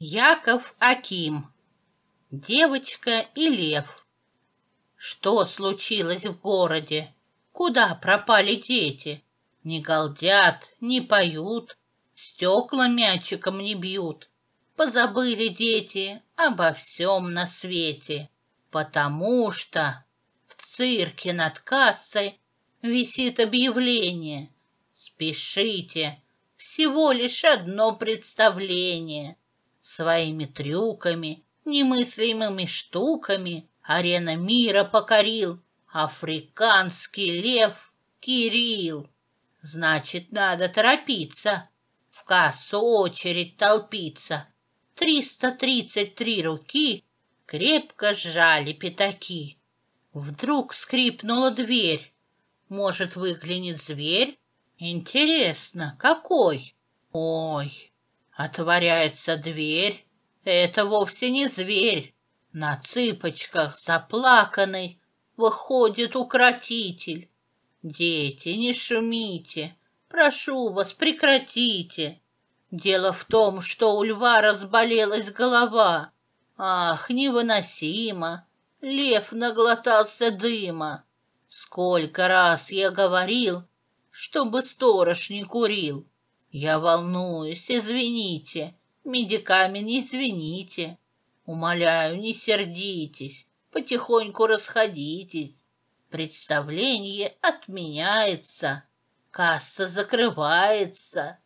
Яков Аким. Девочка и лев. Что случилось в городе? Куда пропали дети? Не голдят, не поют, стекла мячиком не бьют. Позабыли дети обо всем на свете, потому что в цирке над кассой висит объявление «Спешите, всего лишь одно представление» своими трюками, немыслимыми штуками. Арена мира покорил африканский лев Кирилл. Значит, надо торопиться, в кассу очередь толпиться. Триста тридцать три руки крепко сжали пятаки. Вдруг скрипнула дверь. Может, выглянет зверь? Интересно, какой? Ой, Отворяется дверь. Это вовсе не зверь. На цыпочках, заплаканный, выходит укротитель. Дети, не шумите. Прошу вас, прекратите. Дело в том, что у льва разболелась голова. Ах, невыносимо. Лев наглотался дыма. Сколько раз я говорил, чтобы сторож не курил. Я волнуюсь, извините. медикамен, извините. Умоляю, не сердитесь. Потихоньку расходитесь. Представление отменяется. Касса закрывается.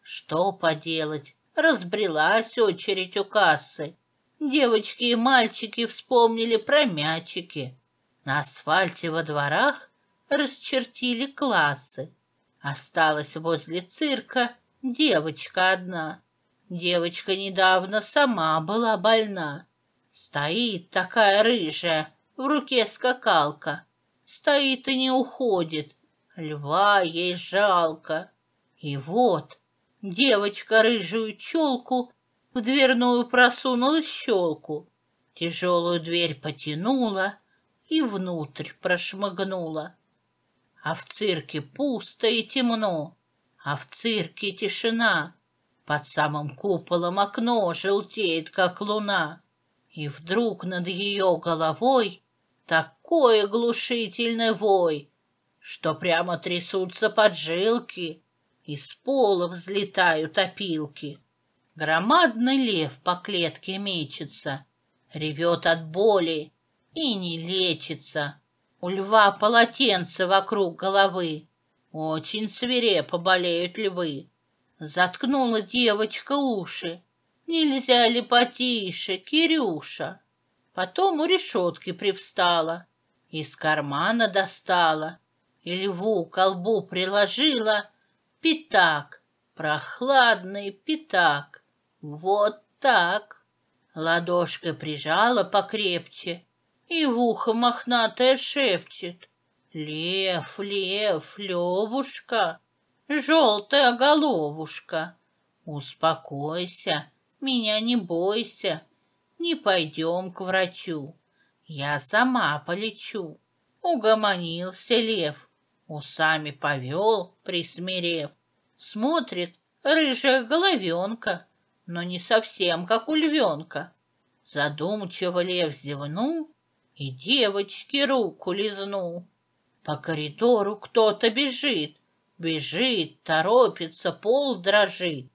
Что поделать? Разбрелась очередь у кассы. Девочки и мальчики вспомнили про мячики. На асфальте во дворах расчертили классы. Осталась возле цирка девочка одна. Девочка недавно сама была больна. Стоит такая рыжая, в руке скакалка. Стоит и не уходит. Льва ей жалко. И вот девочка рыжую челку в дверную просунула щелку. Тяжелую дверь потянула и внутрь прошмыгнула. А в цирке пусто и темно, а в цирке тишина. Под самым куполом окно желтеет, как луна. И вдруг над ее головой такой глушительный вой, что прямо трясутся поджилки, из пола взлетают опилки. Громадный лев по клетке мечется, ревет от боли и не лечится. У льва полотенце вокруг головы. Очень свирепо болеют львы. Заткнула девочка уши. Нельзя ли потише, Кирюша? Потом у решетки привстала. Из кармана достала. И льву колбу приложила. Пятак, прохладный пятак. Вот так. Ладошкой прижала покрепче и в ухо мохнатое шепчет. «Лев, лев, левушка, желтая головушка, успокойся, меня не бойся, не пойдем к врачу, я сама полечу». Угомонился лев, усами повел, присмирев. Смотрит рыжая головенка, но не совсем как у львенка. Задумчиво лев зевнул и девочке руку лизнул. По коридору кто-то бежит, бежит, торопится, пол дрожит.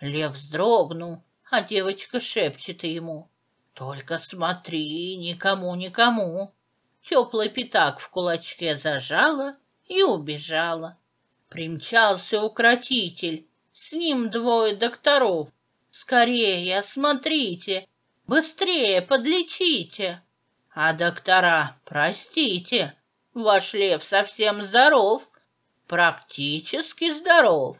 Лев вздрогнул, а девочка шепчет ему. «Только смотри, никому-никому!» Теплый пятак в кулачке зажала и убежала. Примчался укротитель, с ним двое докторов. «Скорее, осмотрите! Быстрее подлечите!» А доктора, простите, ваш лев совсем здоров, практически здоров.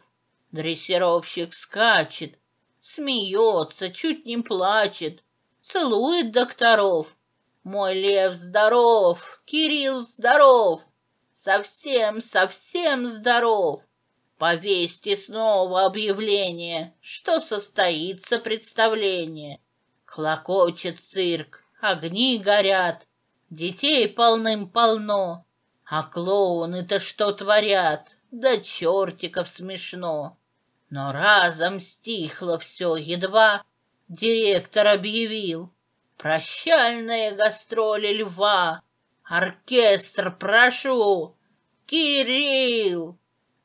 Дрессировщик скачет, смеется, чуть не плачет, целует докторов. Мой лев здоров, Кирилл здоров, совсем-совсем здоров. Повесьте снова объявление, что состоится представление. Клокочет цирк, огни горят, детей полным-полно. А клоуны-то что творят? Да чертиков смешно. Но разом стихло все едва, директор объявил. Прощальные гастроли льва, оркестр, прошу, Кирилл!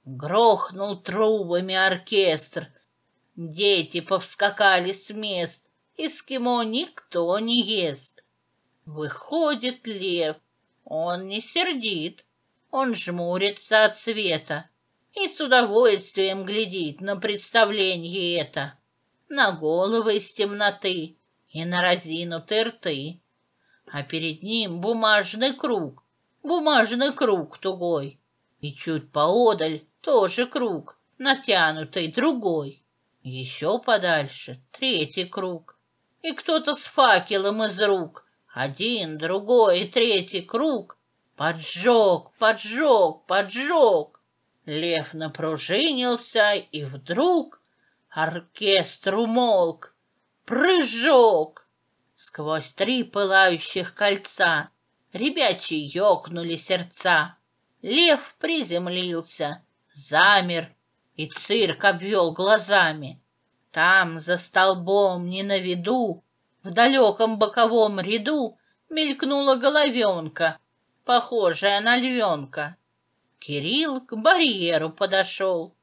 Грохнул трубами оркестр. Дети повскакали с мест, эскимо никто не ест. Выходит лев. Он не сердит. Он жмурится от света и с удовольствием глядит на представление это, на головы из темноты и на разинутые рты. А перед ним бумажный круг, бумажный круг тугой, и чуть поодаль тоже круг, натянутый другой. Еще подальше третий круг и кто-то с факелом из рук. Один, другой и третий круг. Поджег, поджег, поджег. Лев напружинился, и вдруг оркестр умолк. Прыжок! Сквозь три пылающих кольца ребячи ёкнули сердца. Лев приземлился, замер, и цирк обвел глазами. Там, за столбом, не на виду, в далеком боковом ряду мелькнула головенка, похожая на львенка. Кирилл к барьеру подошел.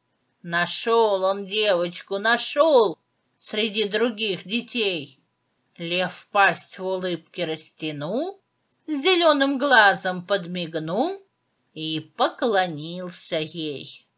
Нашел он девочку, нашел среди других детей. Лев пасть в улыбке растянул, зеленым глазом подмигнул и поклонился ей.